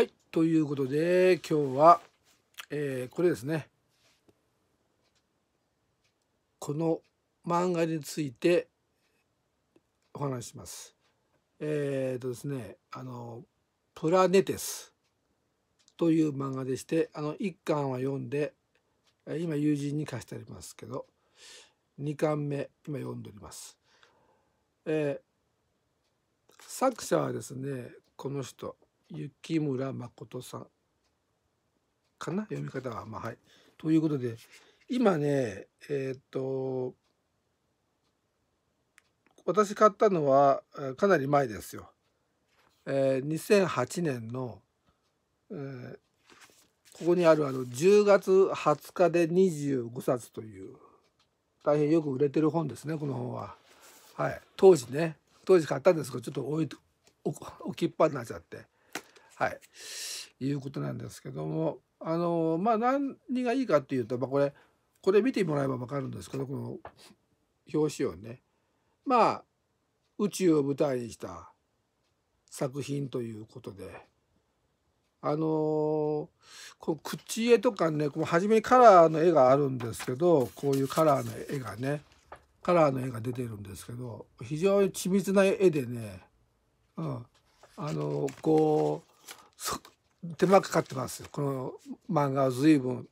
はい、ということで今日は、えー、これですねこの漫画についてお話しします。えっ、ー、とですねあの「プラネテス」という漫画でしてあの1巻は読んで今友人に貸してありますけど2巻目今読んでおります。えー、作者はですねこの人雪村誠さんかな読み方はまあはい。ということで今ねえー、っと私買ったのはかなり前ですよ。えー、2008年の、えー、ここにあるあの10月20日で25冊という大変よく売れてる本ですねこの本は。はい、当時ね当時買ったんですけどちょっと置い置きっぱになっちゃってはい、いうことなんですけどもあのまあ何がいいかっていうと、まあ、これこれ見てもらえば分かるんですけどこの表紙をねまあ宇宙を舞台にした作品ということであのー、こう口絵とかねこう初めにカラーの絵があるんですけどこういうカラーの絵がねカラーの絵が出てるんですけど非常に緻密な絵でね、うん、あのー、こ手間かかってますこの漫画は随分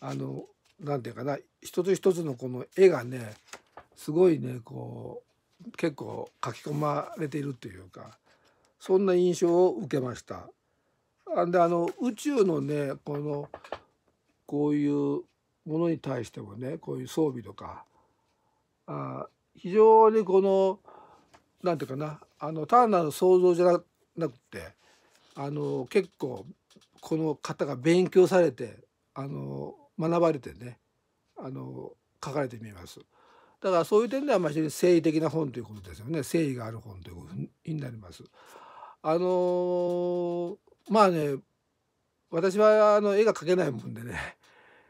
あの何て言うかな一つ一つのこの絵がねすごいねこう結構書き込まれているというかそんな印象を受けました。であの宇宙のねこのこういうものに対してもねこういう装備とかあ非常にこの何て言うかなあの単なる想像じゃなくてあの結構この方が勉強されてあの学ばれてねあの書かれてみます。だからそういう点ではまあ非常に誠意的な本ということですよね誠意がある本ということになります。あのー、まあね私はあの絵が描けないもんでね、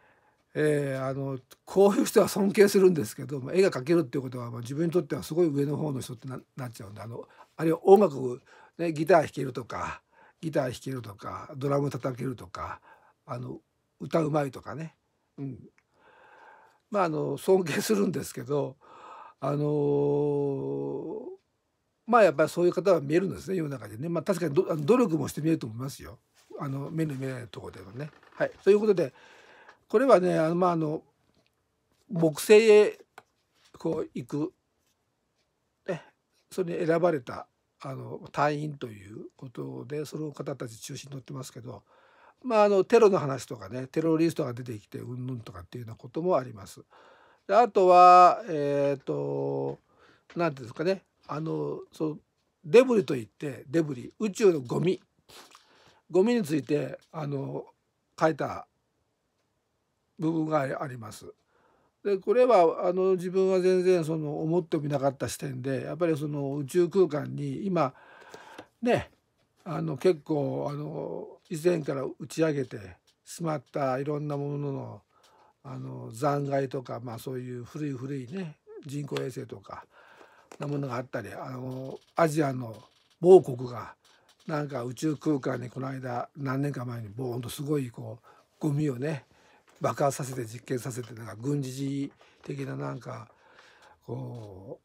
えー、あのこういう人は尊敬するんですけど絵が描けるっていうことは、まあ、自分にとってはすごい上の方の人ってなっちゃうんであのあるいは音楽、ね、ギター弾けるとかギター弾けるとかドラム叩けるとかあの歌うまいとかね、うん、まああの尊敬するんですけどあのー、まあやっぱりそういう方は見えるんですね世の中でね、まあ、確かに努力もして見えると思いますよあの目に見えないところではね。はい、ということでこれはねあの、まあ、あの木星へこう行く、ね、それに選ばれたあの隊員ということでその方たち中心に乗ってますけど、まあ、あのテロの話とかねテロリストが出てきてうんぬんとかっていうようなこともあります。であとはえっ、ー、と何て言うんですかねあのそうデブリといってデブリ宇宙のゴミゴミについてあの書いた部分があります。でこれはあの自分は全然その思ってもみなかった視点でやっぱりその宇宙空間に今ねあの結構あの以前から打ち上げてしまったいろんなもののあの残骸とか、まあ、そういう古い古いね人工衛星とかなものがあったりあのアジアの某国がなんか宇宙空間にこの間何年か前にボーンとすごいこうゴミをね爆発させて実験させてなんか軍事的ななんかこ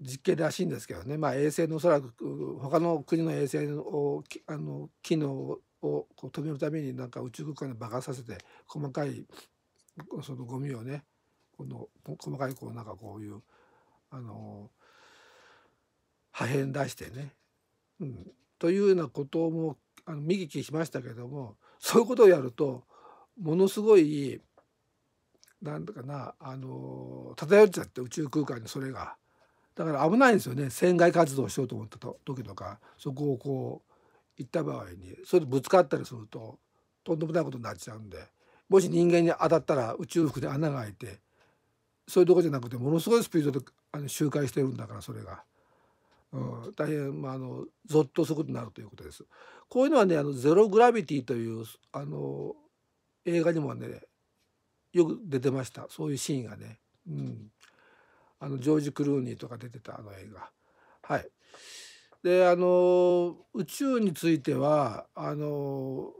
う実験らしいんですけどね、まあ、衛星のおそらく他の国の衛星をあの機能をこう止めるためになんか宇宙空間で爆発させて細かいそのゴミをねこの細かいこうなんかこういうあの破片出してね、うん、というようなこともあの見聞きしましたけどもそういうことをやるとものすごいなんだかなあの漂っちゃって宇宙空間にそれが。だから危ないんですよね船外活動しようと思った時とかそこをこう行った場合にそれでぶつかったりするととんでもないことになっちゃうんでもし人間に当たったら宇宙服で穴が開いてそういうとこじゃなくてものすごいスピードであの周回してるんだからそれが、うん、大変、まあ、あのゾッとすることになるということです。こういうのはねあのゼログラビティというあの映画にもねよく出てましたそういうシーンがね、うん、あのジョージ・クルーニーとか出てたあの映画。はいであの宇宙についてはあの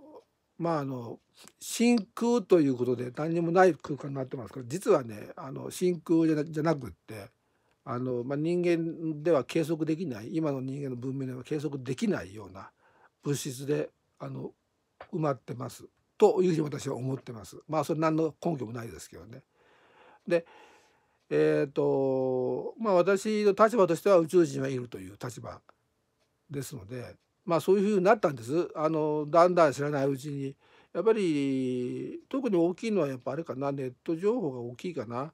まああの真空ということで何にもない空間になってますけど実はねあの真空じゃなくってあの、まあ、人間では計測できない今の人間の文明では計測できないような物質であの埋まってます。というふうに私は思ってます。まあそれ何の根拠もないですけどね。でえーとまあ、私の立場としては宇宙人はいるという立場ですので、まあ、そういうふうになったんですあのだんだん知らないうちにやっぱり特に大きいのはやっぱあれかなネット情報が大きいかな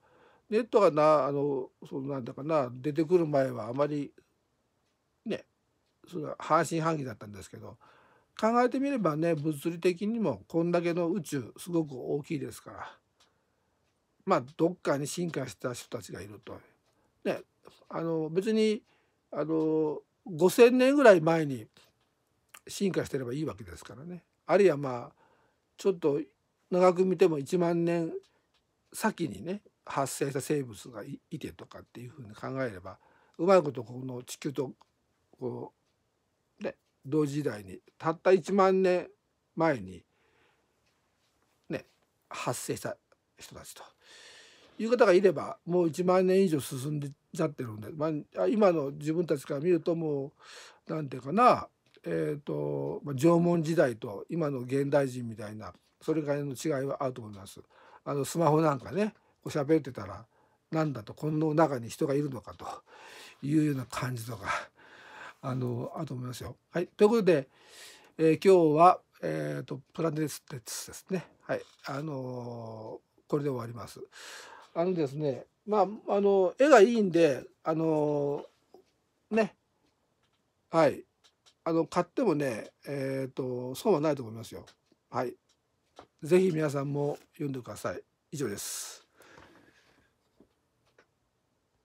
ネットがなあのそのなんだかな出てくる前はあまりねそれは半信半疑だったんですけど考えてみればね物理的にもこんだけの宇宙すごく大きいですからまあどっかに進化した人たちがいると。ね、あの別にあの5,000年ぐらい前に進化してればいいわけですからね。あるいはまあちょっと長く見ても1万年先にね発生した生物がいてとかっていうふうに考えればうまいことこの地球とこう同時代にたった1万年前にね発生した人たちという方がいればもう1万年以上進んでちゃってるんで、まあ、今の自分たちから見るともう何て言うかなえーと、あ、縄文時代と今の現代人みたいなそれぐらいの違いはあると思います。あのスマホなんかねおしゃべってたらなんだとこの中に人がいるのかというような感じとかあのあると思いますよ。はい、ということで、えー、今日は、えーと、プラネステツですね。はいあのー、これで終わります。あのですねまああの絵がいいんであのー、ねはいあの買ってもねえっ、ー、と損はないと思いますよ。はい。ぜひ皆さんも読んでください。以上です。